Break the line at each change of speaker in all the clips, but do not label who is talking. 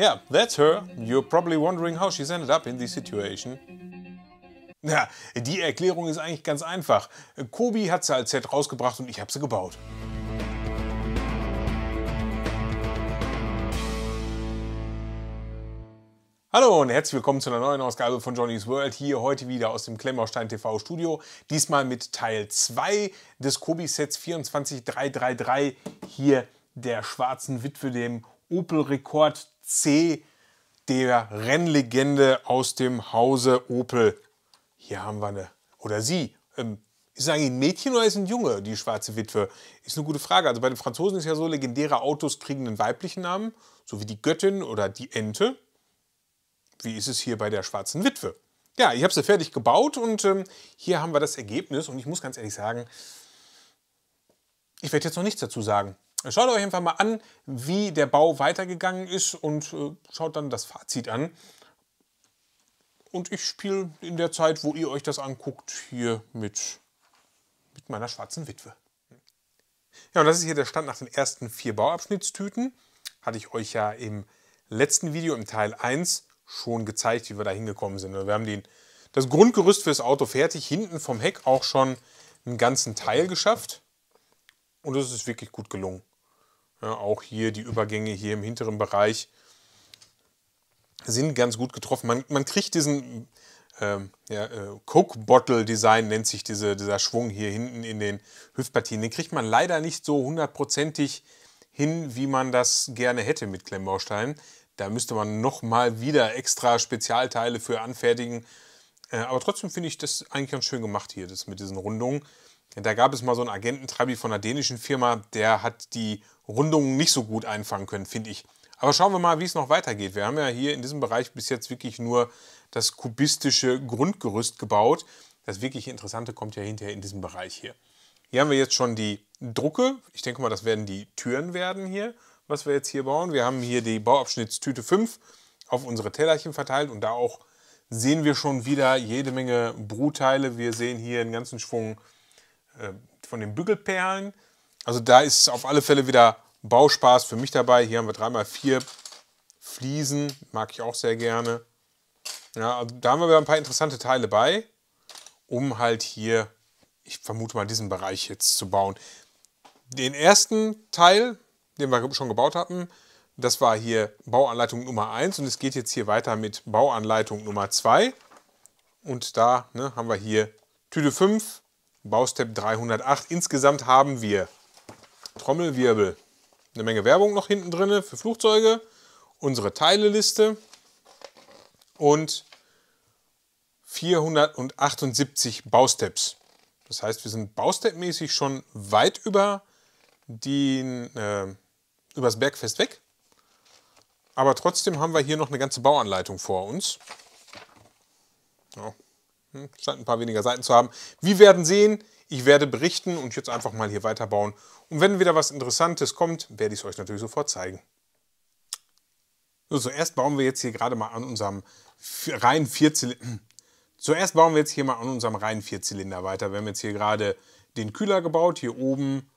Yeah, that's her. You're probably wondering how she's ended up in this situation. Na, die Erklärung ist eigentlich ganz einfach. Kobi hat sie als Set rausgebracht und ich habe sie gebaut. Hallo und herzlich willkommen zu einer neuen Ausgabe von Johnny's World. Hier heute wieder aus dem Klemmerstein TV Studio. Diesmal mit Teil 2 des Kobi-Sets 24333. Hier der schwarzen Witwe, dem Opel-Rekord C der Rennlegende aus dem Hause Opel. Hier haben wir eine, oder sie. Ähm, ist es eigentlich ein Mädchen oder ist es ein Junge, die schwarze Witwe? Ist eine gute Frage. Also bei den Franzosen ist ja so, legendäre Autos kriegen einen weiblichen Namen, so wie die Göttin oder die Ente. Wie ist es hier bei der schwarzen Witwe? Ja, ich habe sie fertig gebaut und ähm, hier haben wir das Ergebnis. Und ich muss ganz ehrlich sagen, ich werde jetzt noch nichts dazu sagen. Schaut euch einfach mal an, wie der Bau weitergegangen ist und äh, schaut dann das Fazit an. Und ich spiele in der Zeit, wo ihr euch das anguckt, hier mit, mit meiner schwarzen Witwe. Ja, und das ist hier der Stand nach den ersten vier Bauabschnittstüten. Hatte ich euch ja im letzten Video, im Teil 1, schon gezeigt, wie wir da hingekommen sind. Wir haben den, das Grundgerüst für das Auto fertig, hinten vom Heck auch schon einen ganzen Teil geschafft. Und das ist wirklich gut gelungen. Ja, auch hier die Übergänge hier im hinteren Bereich sind ganz gut getroffen. Man, man kriegt diesen ähm, ja, äh, Coke-Bottle-Design, nennt sich diese, dieser Schwung hier hinten in den Hüftpartien. Den kriegt man leider nicht so hundertprozentig hin, wie man das gerne hätte mit Klemmbausteinen. Da müsste man nochmal wieder extra Spezialteile für anfertigen. Äh, aber trotzdem finde ich das eigentlich ganz schön gemacht hier, das mit diesen Rundungen. Da gab es mal so einen Agententreibi von einer dänischen Firma, der hat die Rundungen nicht so gut einfangen können, finde ich. Aber schauen wir mal, wie es noch weitergeht. Wir haben ja hier in diesem Bereich bis jetzt wirklich nur das kubistische Grundgerüst gebaut. Das wirklich Interessante kommt ja hinterher in diesem Bereich hier. Hier haben wir jetzt schon die Drucke. Ich denke mal, das werden die Türen werden hier, was wir jetzt hier bauen. Wir haben hier die Bauabschnittstüte 5 auf unsere Tellerchen verteilt und da auch sehen wir schon wieder jede Menge Bruteile. Wir sehen hier einen ganzen Schwung äh, von den Bügelperlen. Also da ist auf alle Fälle wieder Bauspaß für mich dabei. Hier haben wir 3x4 Fliesen, mag ich auch sehr gerne. Ja, also da haben wir wieder ein paar interessante Teile bei, um halt hier, ich vermute mal, diesen Bereich jetzt zu bauen. Den ersten Teil, den wir schon gebaut hatten, das war hier Bauanleitung Nummer 1 und es geht jetzt hier weiter mit Bauanleitung Nummer 2. Und da ne, haben wir hier Tüte 5, Baustep 308. Insgesamt haben wir Trommelwirbel, eine Menge Werbung noch hinten drin für Flugzeuge, unsere Teileliste und 478 Bausteps. Das heißt, wir sind Baustep-mäßig schon weit über, den, äh, übers Bergfest weg. Aber trotzdem haben wir hier noch eine ganze Bauanleitung vor uns. Ja. Hm, scheint ein paar weniger Seiten zu haben. Wir werden sehen. Ich werde berichten und jetzt einfach mal hier weiterbauen. Und wenn wieder was Interessantes kommt, werde ich es euch natürlich sofort zeigen. So, zuerst bauen wir jetzt hier gerade mal an unserem reinen Vierzylinder. Zuerst bauen wir jetzt hier mal an unserem reinen Vierzylinder weiter. Wir haben jetzt hier gerade den Kühler gebaut, hier oben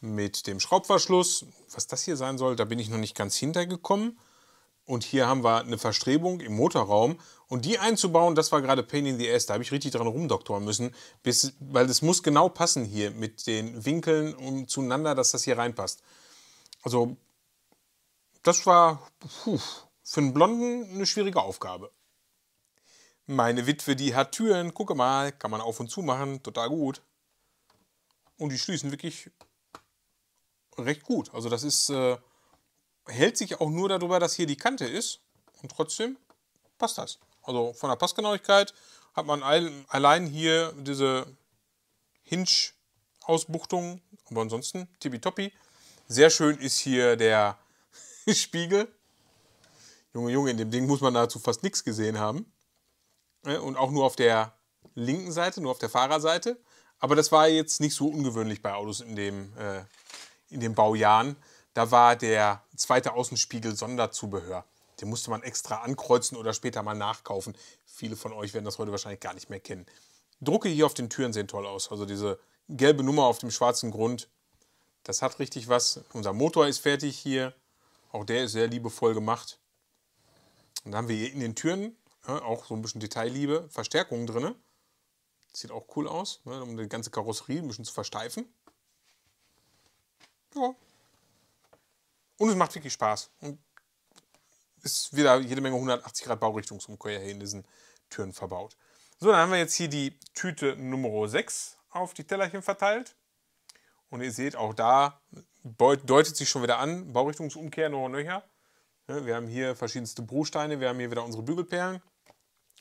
mit dem Schraubverschluss. Was das hier sein soll, da bin ich noch nicht ganz hintergekommen. Und hier haben wir eine Verstrebung im Motorraum. Und die einzubauen, das war gerade Pain in the Ass. Da habe ich richtig dran rumdoktoren müssen, bis, weil es muss genau passen hier mit den Winkeln und zueinander, dass das hier reinpasst. Also, das war puh, für einen Blonden eine schwierige Aufgabe. Meine Witwe, die hat Türen. Gucke mal, kann man auf und zu machen. Total gut. Und die schließen wirklich recht gut. Also, das ist. Äh, hält sich auch nur darüber, dass hier die Kante ist. Und trotzdem passt das. Also von der Passgenauigkeit hat man allein hier diese Hinge-Ausbuchtung. Aber ansonsten tippitoppi. Sehr schön ist hier der Spiegel. Junge, Junge, in dem Ding muss man dazu fast nichts gesehen haben. Äh, und auch nur auf der linken Seite, nur auf der Fahrerseite. Aber das war jetzt nicht so ungewöhnlich bei Autos in, dem, äh, in den Baujahren da war der zweite Außenspiegel Sonderzubehör. Den musste man extra ankreuzen oder später mal nachkaufen. Viele von euch werden das heute wahrscheinlich gar nicht mehr kennen. Drucke hier auf den Türen sehen toll aus. Also diese gelbe Nummer auf dem schwarzen Grund. Das hat richtig was. Unser Motor ist fertig hier. Auch der ist sehr liebevoll gemacht. Und dann haben wir hier in den Türen ja, auch so ein bisschen Detailliebe, Verstärkungen drin. Sieht auch cool aus, ne, um die ganze Karosserie ein bisschen zu versteifen. Ja, und es macht wirklich Spaß. Und ist wieder jede Menge 180 Grad Baurichtungsumkehr hier in diesen Türen verbaut. So, dann haben wir jetzt hier die Tüte Nummer 6 auf die Tellerchen verteilt. Und ihr seht, auch da deutet sich schon wieder an, Baurichtungsumkehr noch und nöcher. Wir haben hier verschiedenste Bruchsteine, wir haben hier wieder unsere Bügelperlen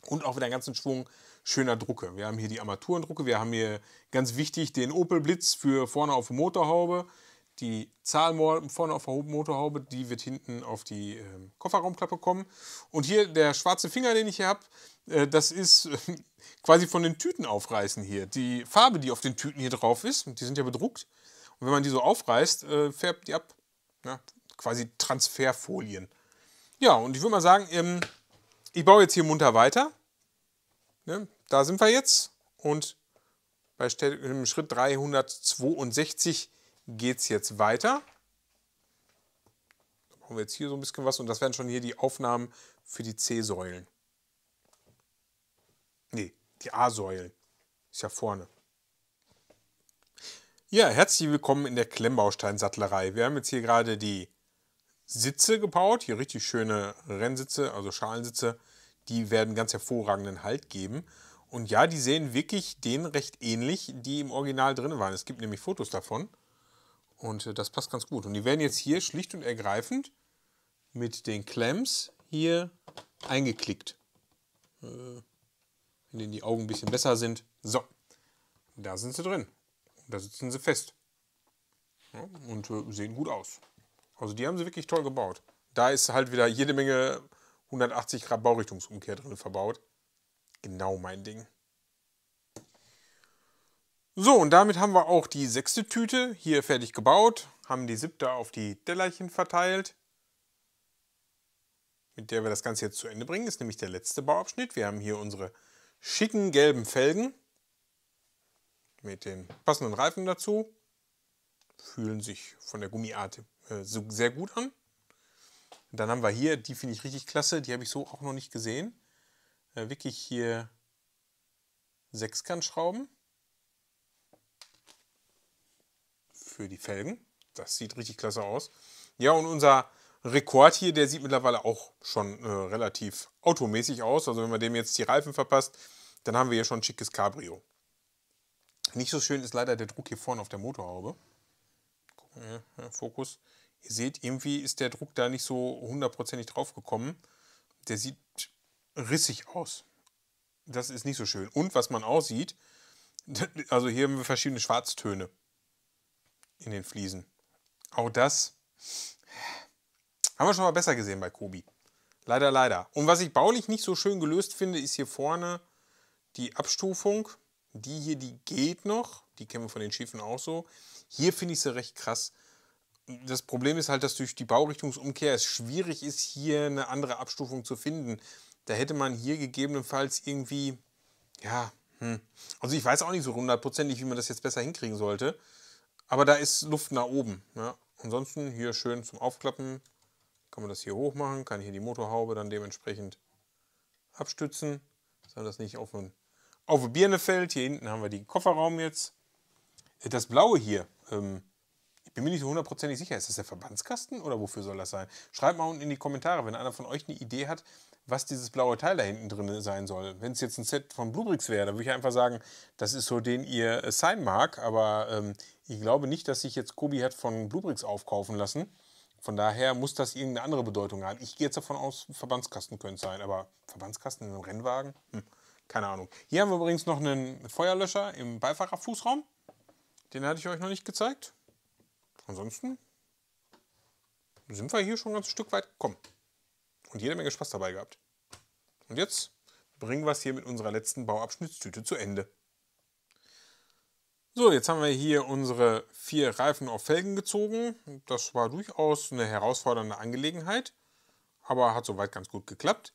und auch wieder einen ganzen Schwung schöner Drucke. Wir haben hier die Armaturendrucke, wir haben hier ganz wichtig den Opel Blitz für vorne auf der Motorhaube, die Zahl vorne auf der Motorhaube, die wird hinten auf die ähm, Kofferraumklappe kommen. Und hier der schwarze Finger, den ich hier habe, äh, das ist quasi von den Tüten aufreißen hier. Die Farbe, die auf den Tüten hier drauf ist, die sind ja bedruckt. Und wenn man die so aufreißt, äh, färbt die ab. Ja, quasi Transferfolien. Ja, und ich würde mal sagen, ähm, ich baue jetzt hier munter weiter. Ne, da sind wir jetzt. Und bei Schritt 362 geht es jetzt weiter. Da brauchen wir jetzt hier so ein bisschen was und das wären schon hier die Aufnahmen für die C-Säulen. Ne, die A-Säulen. Ist ja vorne. Ja, herzlich willkommen in der Klemmbausteinsattlerei. Wir haben jetzt hier gerade die Sitze gebaut, hier richtig schöne Rennsitze, also Schalensitze. Die werden ganz hervorragenden Halt geben. Und ja, die sehen wirklich denen recht ähnlich, die im Original drin waren. Es gibt nämlich Fotos davon. Und äh, das passt ganz gut. Und die werden jetzt hier schlicht und ergreifend mit den Clamps hier eingeklickt. Äh, wenn denen die Augen ein bisschen besser sind. So, da sind sie drin. Da sitzen sie fest. Und äh, sehen gut aus. Also die haben sie wirklich toll gebaut. Da ist halt wieder jede Menge 180 Grad Baurichtungsumkehr drin verbaut. Genau mein Ding. So, und damit haben wir auch die sechste Tüte hier fertig gebaut, haben die siebte auf die Dellerchen verteilt, mit der wir das Ganze jetzt zu Ende bringen, ist nämlich der letzte Bauabschnitt. Wir haben hier unsere schicken gelben Felgen mit den passenden Reifen dazu, fühlen sich von der Gummiart äh, sehr gut an. dann haben wir hier, die finde ich richtig klasse, die habe ich so auch noch nicht gesehen, äh, wirklich hier Sechskantschrauben für die Felgen. Das sieht richtig klasse aus. Ja, und unser Rekord hier, der sieht mittlerweile auch schon äh, relativ automäßig aus. Also wenn man dem jetzt die Reifen verpasst, dann haben wir hier schon ein schickes Cabrio. Nicht so schön ist leider der Druck hier vorne auf der Motorhaube. Fokus. Ihr seht, irgendwie ist der Druck da nicht so hundertprozentig drauf gekommen. Der sieht rissig aus. Das ist nicht so schön. Und was man auch sieht, also hier haben wir verschiedene Schwarztöne in den Fliesen. Auch das haben wir schon mal besser gesehen bei Kobi. Leider, leider. Und was ich baulich nicht so schön gelöst finde, ist hier vorne die Abstufung. Die hier, die geht noch. Die kennen wir von den Schiffen auch so. Hier finde ich sie recht krass. Das Problem ist halt, dass durch die Baurichtungsumkehr es schwierig ist, hier eine andere Abstufung zu finden. Da hätte man hier gegebenenfalls irgendwie, ja, hm. also ich weiß auch nicht so hundertprozentig, wie man das jetzt besser hinkriegen sollte. Aber da ist Luft nach oben. Ja. Ansonsten hier schön zum Aufklappen. Kann man das hier hoch machen, kann hier die Motorhaube dann dementsprechend abstützen, damit das nicht auf ein, auf eine Birne fällt. Hier hinten haben wir den Kofferraum jetzt. Äh, das blaue hier, ähm, ich bin mir nicht so hundertprozentig sicher, ist das der Verbandskasten oder wofür soll das sein? Schreibt mal unten in die Kommentare, wenn einer von euch eine Idee hat, was dieses blaue Teil da hinten drin sein soll. Wenn es jetzt ein Set von Bluebricks wäre, dann würde ich einfach sagen, das ist so den ihr äh, sein mag, aber ähm, ich glaube nicht, dass sich jetzt Kobi hat von Bluebricks aufkaufen lassen. Von daher muss das irgendeine andere Bedeutung haben. Ich gehe jetzt davon aus, Verbandskasten könnte sein, aber Verbandskasten in einem Rennwagen? Hm, keine Ahnung. Hier haben wir übrigens noch einen Feuerlöscher im Beifahrerfußraum. Den hatte ich euch noch nicht gezeigt. Ansonsten sind wir hier schon ein ganzes Stück weit gekommen. Und jede Menge Spaß dabei gehabt. Und jetzt bringen wir es hier mit unserer letzten Bauabschnittstüte zu Ende. So, jetzt haben wir hier unsere vier Reifen auf Felgen gezogen. Das war durchaus eine herausfordernde Angelegenheit, aber hat soweit ganz gut geklappt.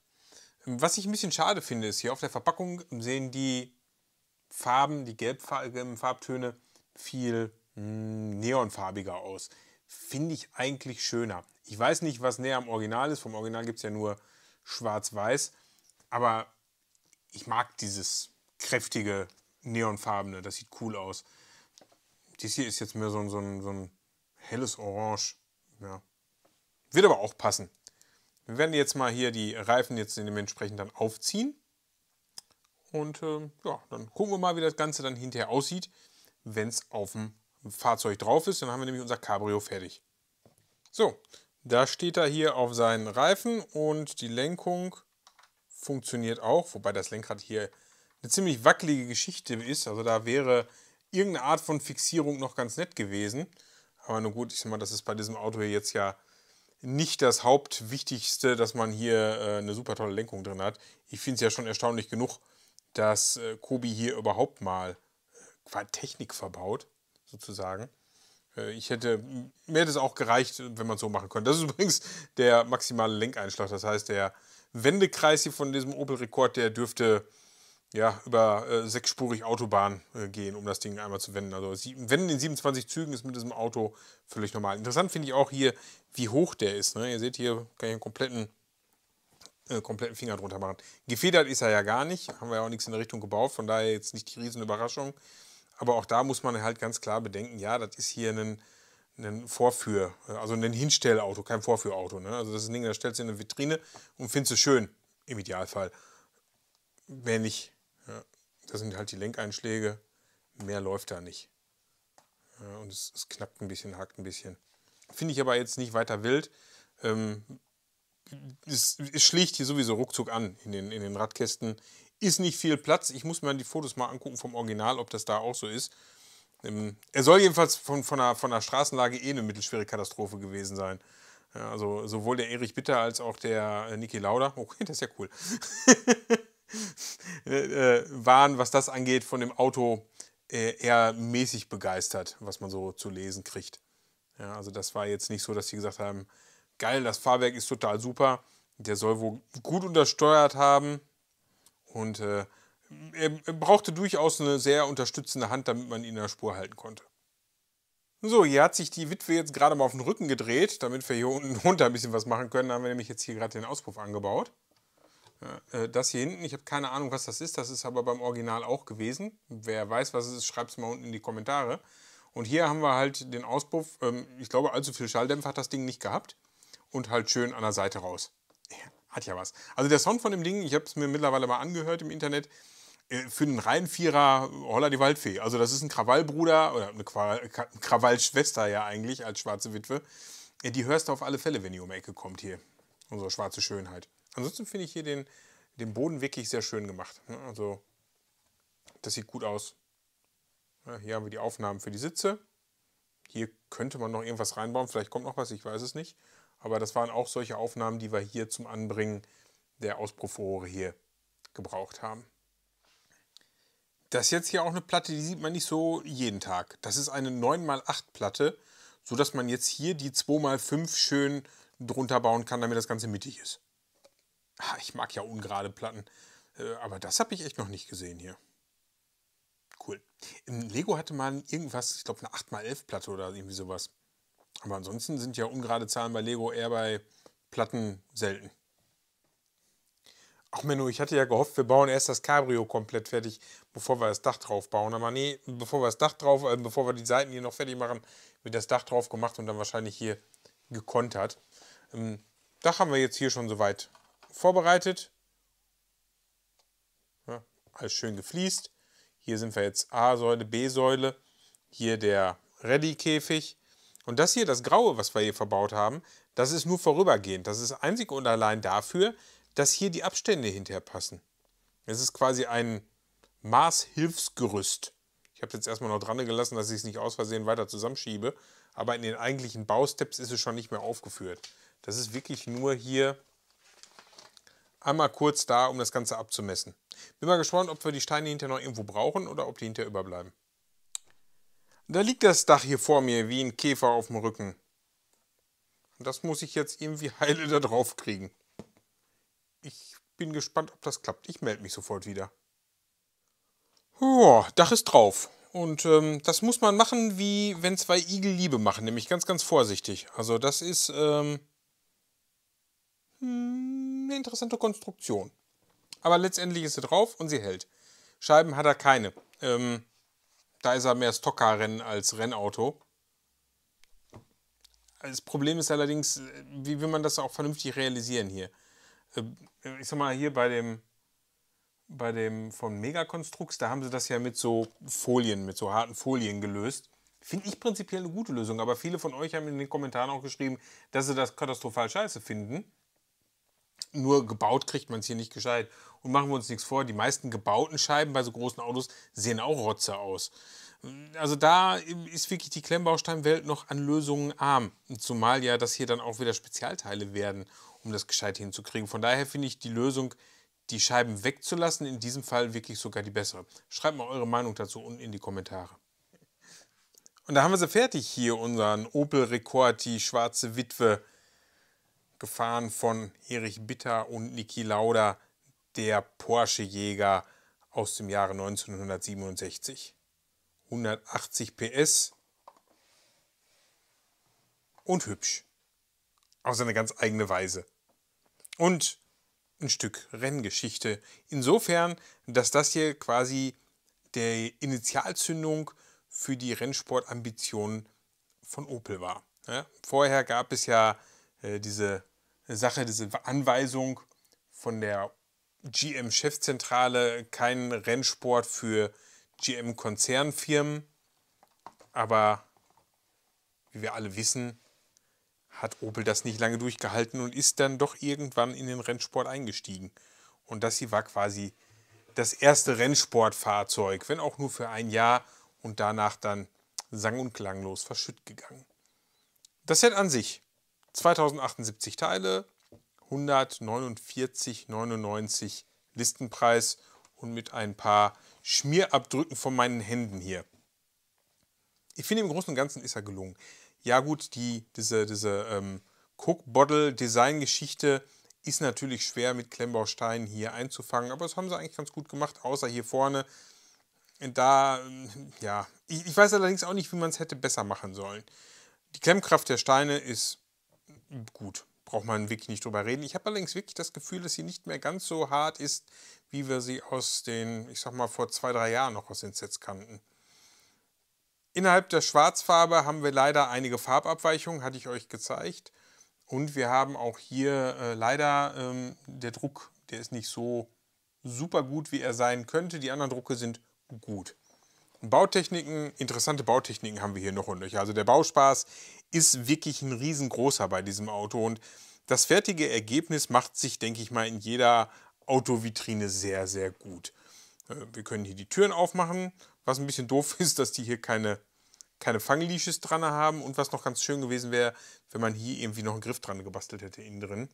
Was ich ein bisschen schade finde, ist hier auf der Verpackung sehen die Farben, die gelbfarbigen Farbtöne viel hm, neonfarbiger aus. Finde ich eigentlich schöner. Ich weiß nicht, was näher am Original ist. Vom Original gibt es ja nur schwarz-weiß. Aber ich mag dieses kräftige neonfarbene. Ne? Das sieht cool aus. Dies hier ist jetzt mehr so ein, so ein, so ein helles Orange. Ja. Wird aber auch passen. Wir werden jetzt mal hier die Reifen jetzt dementsprechend dann aufziehen. Und äh, ja, dann gucken wir mal, wie das Ganze dann hinterher aussieht, wenn es auf dem Fahrzeug drauf ist. Dann haben wir nämlich unser Cabrio fertig. So, da steht er hier auf seinen Reifen und die Lenkung funktioniert auch, wobei das Lenkrad hier eine ziemlich wackelige Geschichte ist. Also da wäre irgendeine Art von Fixierung noch ganz nett gewesen. Aber nun gut, ich sag mal, das ist bei diesem Auto hier jetzt ja nicht das Hauptwichtigste, dass man hier äh, eine super tolle Lenkung drin hat. Ich finde es ja schon erstaunlich genug, dass äh, Kobi hier überhaupt mal äh, Technik verbaut, sozusagen. Äh, ich hätte, mir hätte es auch gereicht, wenn man es so machen könnte. Das ist übrigens der maximale Lenkeinschlag. Das heißt, der Wendekreis hier von diesem Opel Rekord, der dürfte ja, über äh, sechsspurig Autobahn äh, gehen, um das Ding einmal zu wenden. Also sie, Wenden in 27 Zügen ist mit diesem Auto völlig normal. Interessant finde ich auch hier, wie hoch der ist. Ne? Ihr seht hier, kann ich einen kompletten, äh, kompletten Finger drunter machen. Gefedert ist er ja gar nicht, haben wir ja auch nichts in der Richtung gebaut, von daher jetzt nicht die Riesenüberraschung. Aber auch da muss man halt ganz klar bedenken, ja, das ist hier ein, ein Vorführ, also ein Hinstellauto, kein Vorführauto. Ne? Also das ist ein Ding, das stellst du in eine Vitrine und findest es schön, im Idealfall. Wenn nicht, ja, das sind halt die Lenkeinschläge. Mehr läuft da nicht. Ja, und es, es, knackt ein bisschen, hakt ein bisschen. Finde ich aber jetzt nicht weiter wild. Ähm, es, es schlägt hier sowieso ruckzuck an in den, in den Radkästen. Ist nicht viel Platz. Ich muss mir die Fotos mal angucken vom Original, ob das da auch so ist. Ähm, er soll jedenfalls von, von, der, von der Straßenlage eh eine mittelschwere Katastrophe gewesen sein. Ja, also sowohl der Erich Bitter als auch der äh, Niki Lauda. Okay, oh, das ist ja cool. äh, waren, was das angeht, von dem Auto äh, eher mäßig begeistert, was man so zu lesen kriegt. Ja, also das war jetzt nicht so, dass sie gesagt haben, geil, das Fahrwerk ist total super, der soll wohl gut untersteuert haben und äh, er brauchte durchaus eine sehr unterstützende Hand, damit man ihn in der Spur halten konnte. So, hier hat sich die Witwe jetzt gerade mal auf den Rücken gedreht, damit wir hier unten runter ein bisschen was machen können. Da haben wir nämlich jetzt hier gerade den Auspuff angebaut. Äh, das hier hinten, ich habe keine Ahnung, was das ist. Das ist aber beim Original auch gewesen. Wer weiß, was es ist, schreibt es mal unten in die Kommentare. Und hier haben wir halt den Auspuff. Ähm, ich glaube, allzu viel Schalldämpfer hat das Ding nicht gehabt. Und halt schön an der Seite raus. Hat ja was. Also der Sound von dem Ding, ich habe es mir mittlerweile mal angehört im Internet, äh, für einen reinen Vierer Holla die Waldfee. Also das ist ein Krawallbruder oder eine Krawallschwester ja eigentlich als schwarze Witwe. Äh, die hörst du auf alle Fälle, wenn die um die Ecke kommt hier. Unsere schwarze Schönheit. Ansonsten finde ich hier den, den Boden wirklich sehr schön gemacht. Ne? Also das sieht gut aus. Hier haben wir die Aufnahmen für die Sitze. Hier könnte man noch irgendwas reinbauen. Vielleicht kommt noch was, ich weiß es nicht. Aber das waren auch solche Aufnahmen, die wir hier zum Anbringen der Auspuffrohre hier gebraucht haben. Das ist jetzt hier auch eine Platte, die sieht man nicht so jeden Tag. Das ist eine 9x8 Platte, sodass man jetzt hier die 2x5 schön drunter bauen kann, damit das Ganze mittig ist. Ich mag ja ungerade Platten, äh, aber das habe ich echt noch nicht gesehen hier. Cool. Im Lego hatte man irgendwas, ich glaube eine 8x11-Platte oder irgendwie sowas. Aber ansonsten sind ja ungerade Zahlen bei Lego eher bei Platten selten. Ach Menno, ich hatte ja gehofft, wir bauen erst das Cabrio komplett fertig, bevor wir das Dach drauf bauen. Aber nee, bevor wir das Dach drauf, äh, bevor wir die Seiten hier noch fertig machen, wird das Dach drauf gemacht und dann wahrscheinlich hier gekontert. Ähm, Dach haben wir jetzt hier schon soweit vorbereitet. Ja, alles schön gefliest. Hier sind wir jetzt A-Säule, B-Säule. Hier der ready käfig Und das hier, das Graue, was wir hier verbaut haben, das ist nur vorübergehend. Das ist einzig und allein dafür, dass hier die Abstände hinterher passen. Es ist quasi ein Maßhilfsgerüst. Ich habe es jetzt erstmal noch dran gelassen, dass ich es nicht aus Versehen weiter zusammenschiebe. Aber in den eigentlichen Bausteps ist es schon nicht mehr aufgeführt. Das ist wirklich nur hier einmal kurz da, um das Ganze abzumessen. Bin mal gespannt, ob wir die Steine hinterher noch irgendwo brauchen oder ob die hinterher überbleiben. Da liegt das Dach hier vor mir, wie ein Käfer auf dem Rücken. das muss ich jetzt irgendwie heile da drauf kriegen. Ich bin gespannt, ob das klappt. Ich melde mich sofort wieder. Oh, Dach ist drauf. Und ähm, das muss man machen, wie wenn zwei Igel Liebe machen, nämlich ganz, ganz vorsichtig. Also das ist... Ähm hm, eine interessante Konstruktion. Aber letztendlich ist sie drauf und sie hält. Scheiben hat er keine. Ähm, da ist er mehr Stockcar-Rennen als Rennauto. Das Problem ist allerdings, äh, wie will man das auch vernünftig realisieren hier? Äh, ich sag mal, hier bei dem, bei dem von Megakonstrukt, da haben sie das ja mit so Folien, mit so harten Folien gelöst. Finde ich prinzipiell eine gute Lösung, aber viele von euch haben in den Kommentaren auch geschrieben, dass sie das katastrophal scheiße finden nur gebaut kriegt man es hier nicht gescheit. Und machen wir uns nichts vor, die meisten gebauten Scheiben bei so großen Autos sehen auch rotze aus. Also da ist wirklich die Klemmbausteinwelt noch an Lösungen arm. Zumal ja das hier dann auch wieder Spezialteile werden, um das gescheit hinzukriegen. Von daher finde ich die Lösung, die Scheiben wegzulassen, in diesem Fall wirklich sogar die bessere. Schreibt mal eure Meinung dazu unten in die Kommentare. Und da haben wir sie fertig hier, unseren Opel Rekord, die schwarze Witwe gefahren von Erich Bitter und Niki Lauda, der Porsche-Jäger aus dem Jahre 1967. 180 PS und hübsch. Auf seine ganz eigene Weise. Und ein Stück Renngeschichte. Insofern, dass das hier quasi der Initialzündung für die Rennsportambitionen von Opel war. Ja, vorher gab es ja äh, diese eine Sache, diese Anweisung von der GM-Chefzentrale, kein Rennsport für GM-Konzernfirmen. Aber wie wir alle wissen, hat Opel das nicht lange durchgehalten und ist dann doch irgendwann in den Rennsport eingestiegen. Und das hier war quasi das erste Rennsportfahrzeug, wenn auch nur für ein Jahr und danach dann sang- und klanglos verschütt gegangen. Das Set an sich 2078 Teile, 149,99 Listenpreis und mit ein paar Schmierabdrücken von meinen Händen hier. Ich finde, im Großen und Ganzen ist er gelungen. Ja gut, die, diese, diese ähm, Cook-Bottle-Design-Geschichte ist natürlich schwer mit Klemmbausteinen hier einzufangen, aber das haben sie eigentlich ganz gut gemacht, außer hier vorne. Da, ähm, ja, ich, ich weiß allerdings auch nicht, wie man es hätte besser machen sollen. Die Klemmkraft der Steine ist gut. Braucht man wirklich nicht drüber reden. Ich habe allerdings wirklich das Gefühl, dass sie nicht mehr ganz so hart ist, wie wir sie aus den, ich sag mal, vor zwei, drei Jahren noch aus den Sets kannten. Innerhalb der Schwarzfarbe haben wir leider einige Farbabweichungen, hatte ich euch gezeigt. Und wir haben auch hier äh, leider ähm, der Druck, der ist nicht so super gut, wie er sein könnte. Die anderen Drucke sind gut. Bautechniken, interessante Bautechniken haben wir hier noch und nöcher. Also der Bauspaß ist wirklich ein riesengroßer bei diesem Auto und das fertige Ergebnis macht sich, denke ich mal, in jeder Autovitrine sehr, sehr gut. Äh, wir können hier die Türen aufmachen, was ein bisschen doof ist, dass die hier keine, keine Fangleashes dran haben und was noch ganz schön gewesen wäre, wenn man hier irgendwie noch einen Griff dran gebastelt hätte innen drin.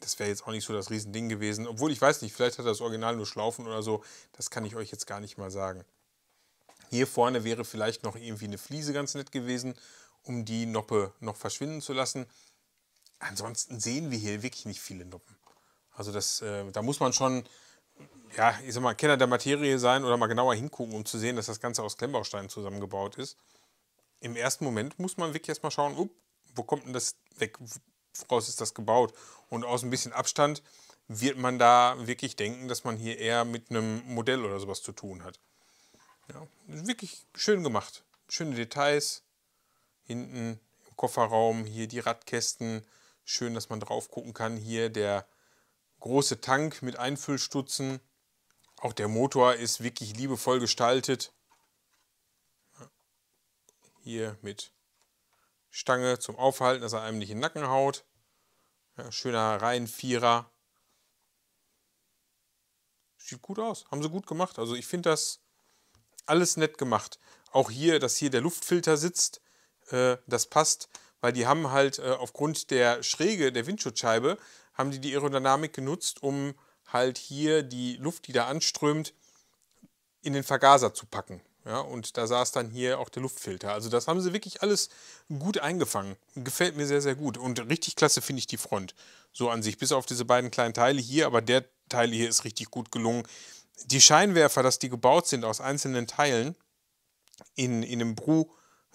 Das wäre jetzt auch nicht so das Riesending gewesen. Obwohl, ich weiß nicht, vielleicht hat das Original nur Schlaufen oder so. Das kann ich euch jetzt gar nicht mal sagen. Hier vorne wäre vielleicht noch irgendwie eine Fliese ganz nett gewesen, um die Noppe noch verschwinden zu lassen. Ansonsten sehen wir hier wirklich nicht viele Noppen. Also das, äh, da muss man schon, ja, ich sag mal, Kenner der Materie sein oder mal genauer hingucken, um zu sehen, dass das Ganze aus Klemmbausteinen zusammengebaut ist. Im ersten Moment muss man wirklich erstmal schauen, up, wo kommt denn das weg, woraus ist das gebaut? Und aus ein bisschen Abstand wird man da wirklich denken, dass man hier eher mit einem Modell oder sowas zu tun hat. Ja, wirklich schön gemacht. Schöne Details. Hinten im Kofferraum, hier die Radkästen. Schön, dass man drauf gucken kann. Hier der große Tank mit Einfüllstutzen. Auch der Motor ist wirklich liebevoll gestaltet. Hier mit Stange zum Aufhalten, dass er einem nicht in den Nacken haut. Ja, schöner Reihenvierer. Sieht gut aus. Haben sie gut gemacht. Also ich finde das alles nett gemacht. Auch hier, dass hier der Luftfilter sitzt, äh, das passt, weil die haben halt äh, aufgrund der Schräge der Windschutzscheibe, haben die die Aerodynamik genutzt, um halt hier die Luft, die da anströmt, in den Vergaser zu packen. Ja, und da saß dann hier auch der Luftfilter. Also das haben sie wirklich alles gut eingefangen. Gefällt mir sehr, sehr gut. Und richtig klasse finde ich die Front so an sich. Bis auf diese beiden kleinen Teile hier, aber der Teil hier ist richtig gut gelungen die Scheinwerfer, dass die gebaut sind aus einzelnen Teilen in, in einem Brew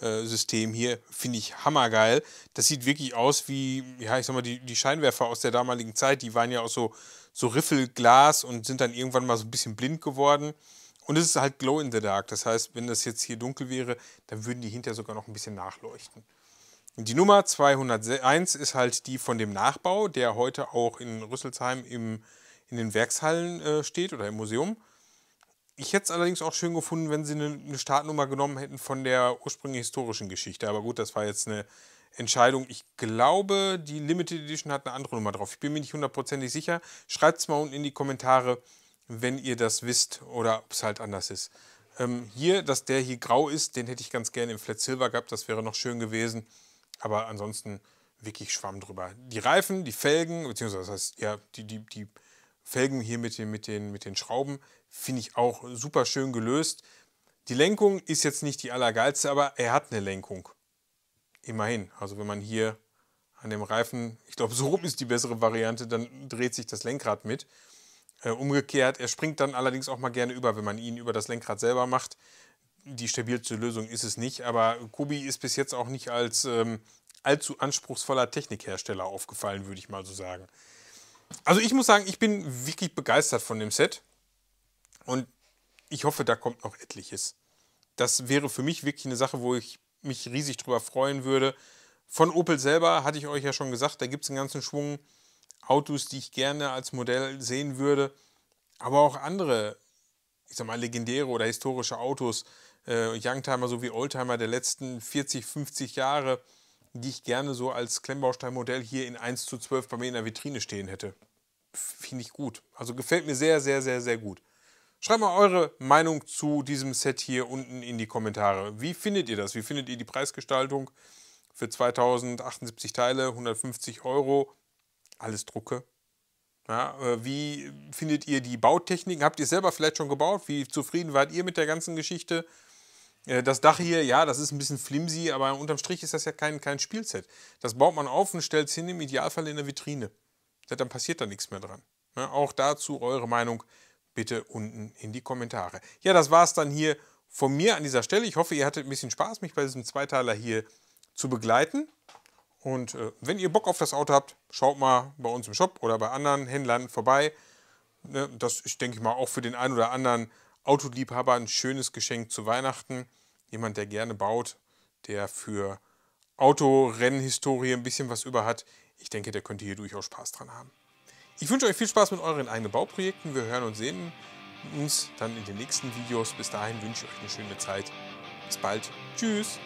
System hier finde ich hammergeil. Das sieht wirklich aus wie, ja, ich sag mal, die, die Scheinwerfer aus der damaligen Zeit, die waren ja auch so, so Riffelglas und sind dann irgendwann mal so ein bisschen blind geworden. Und es ist halt Glow in the Dark. Das heißt, wenn das jetzt hier dunkel wäre, dann würden die hinterher sogar noch ein bisschen nachleuchten. die Nummer 201 ist halt die von dem Nachbau, der heute auch in Rüsselsheim im in den Werkshallen äh, steht oder im Museum. Ich hätte es allerdings auch schön gefunden, wenn sie eine, eine Startnummer genommen hätten von der ursprünglichen historischen Geschichte. Aber gut, das war jetzt eine Entscheidung. Ich glaube, die Limited Edition hat eine andere Nummer drauf. Ich bin mir nicht hundertprozentig sicher. Schreibt es mal unten in die Kommentare, wenn ihr das wisst oder ob es halt anders ist. Ähm, hier, dass der hier grau ist, den hätte ich ganz gerne im Flat Silver gehabt. Das wäre noch schön gewesen. Aber ansonsten wirklich Schwamm drüber. Die Reifen, die Felgen, beziehungsweise das heißt, ja, die, die, die Felgen hier mit den, mit den, mit den Schrauben finde ich auch super schön gelöst. Die Lenkung ist jetzt nicht die allergeilste, aber er hat eine Lenkung. Immerhin. Also wenn man hier an dem Reifen, ich glaube, so rum ist die bessere Variante, dann dreht sich das Lenkrad mit. Äh, umgekehrt, er springt dann allerdings auch mal gerne über, wenn man ihn über das Lenkrad selber macht. Die stabilste Lösung ist es nicht, aber Kubi ist bis jetzt auch nicht als ähm, allzu anspruchsvoller Technikhersteller aufgefallen, würde ich mal so sagen. Also ich muss sagen, ich bin wirklich begeistert von dem Set. Und ich hoffe, da kommt noch etliches. Das wäre für mich wirklich eine Sache, wo ich mich riesig drüber freuen würde. Von Opel selber hatte ich euch ja schon gesagt, da gibt es einen ganzen Schwung Autos, die ich gerne als Modell sehen würde. Aber auch andere, ich sag mal, legendäre oder historische Autos, äh, Youngtimer sowie Oldtimer der letzten 40, 50 Jahre die ich gerne so als Klemmbausteinmodell hier in 1 zu 12 bei mir in der Vitrine stehen hätte. Finde ich gut. Also gefällt mir sehr, sehr, sehr, sehr gut. Schreibt mal eure Meinung zu diesem Set hier unten in die Kommentare. Wie findet ihr das? Wie findet ihr die Preisgestaltung für 2078 Teile, 150 Euro? Alles Drucke. Ja, äh, wie findet ihr die Bautechniken? Habt ihr selber vielleicht schon gebaut? Wie zufrieden wart ihr mit der ganzen Geschichte? Äh, das Dach hier, ja, das ist ein bisschen flimsy, aber unterm Strich ist das ja kein, kein Spielset. Das baut man auf und stellt es hin, im Idealfall in der Vitrine. dann passiert da nichts mehr dran. Ja, ne? auch dazu eure Meinung bitte unten in die Kommentare. Ja, das war es dann hier von mir an dieser Stelle. Ich hoffe, ihr hattet ein bisschen Spaß, mich bei diesem Zweiteiler hier zu begleiten. Und äh, wenn ihr Bock auf das Auto habt, schaut mal bei uns im Shop oder bei anderen Händlern vorbei. Ne, das ist, denke ich mal, auch für den einen oder anderen Autoliebhaber ein schönes Geschenk zu Weihnachten. Jemand, der gerne baut, der für Autorennhistorie ein bisschen was über hat. Ich denke, der könnte hier durchaus Spaß dran haben. Ich wünsche euch viel Spaß mit euren eigenen Bauprojekten. Wir hören und sehen uns dann in den nächsten Videos. Bis dahin wünsche ich euch eine schöne Zeit. Bis bald. Tschüss.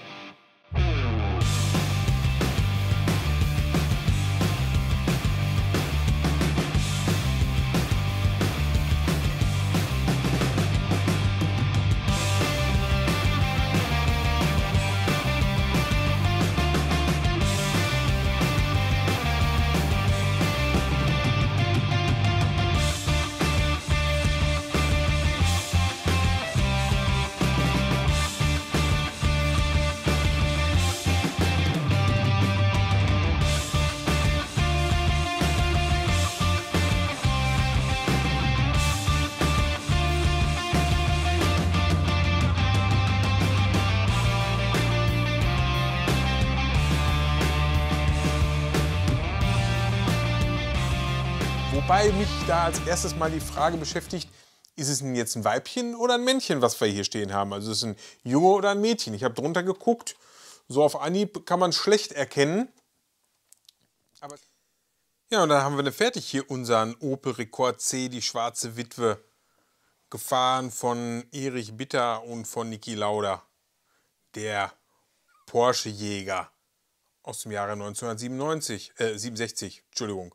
Wobei mich da als erstes mal die Frage beschäftigt, ist es denn jetzt ein Weibchen oder ein Männchen, was wir hier stehen haben? Also ist es ein Junge oder ein Mädchen? Ich habe drunter geguckt. So auf Anhieb kann man schlecht erkennen. Aber ja, und dann haben wir eine fertig hier unseren Opel Rekord C, die schwarze Witwe, gefahren von Erich Bitter und von Niki Lauda, der Porsche Jäger aus dem Jahre 1967, äh, 67, Entschuldigung.